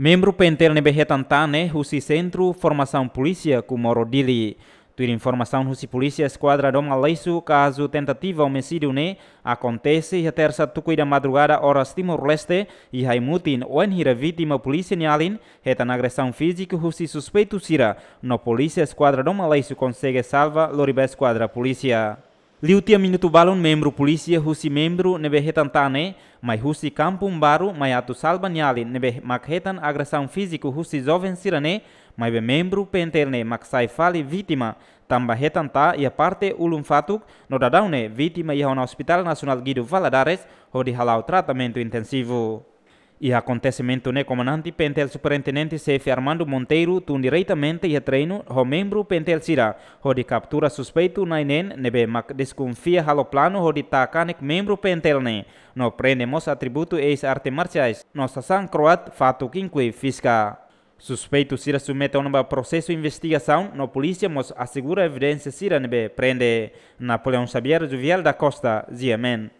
Membro pentel nebe tantane né? husi centro formação polícia Kumoro Dili. Tuir informação husi polícia esquadra dom Aleixo caso tentativa homicídio ne né? acontece a terça tucui da madrugada horas Timor-Leste e Raimutin, o enhira vítima polícia nialin na agressão física husi suspeito sira. No polícia esquadra dom Aleixo consegue salva loriba esquadra polícia. Liu tia balon membro polícia husi membro nebe tantane, mai husi kampung baru mai atu salban yali nebe makhetan agressão físico husi jovem sirane, mai be membro pentelne maksai fali vítima, tamba retanta ia parte ulum fatuk, no dadaune vítima ia no Hospital Nacional Guido Valadares, ho halau tratamento intensivo. E acontecimento né comandante pentel superintendente CF Armando Monteiro tun diretamente e treino o membro pentel sira ho de captura suspeito na inen nebe desconfia halo plano ho de takanek membro pentel ne no prendemos atributo eis arte marciais nossa san croat fato quinque fisca Suspeito Sira submete a um processo de investigação, no polícia mos assegura evidência Sira nebe prende Napoleão Xavier Juvial da Costa, Ziamen.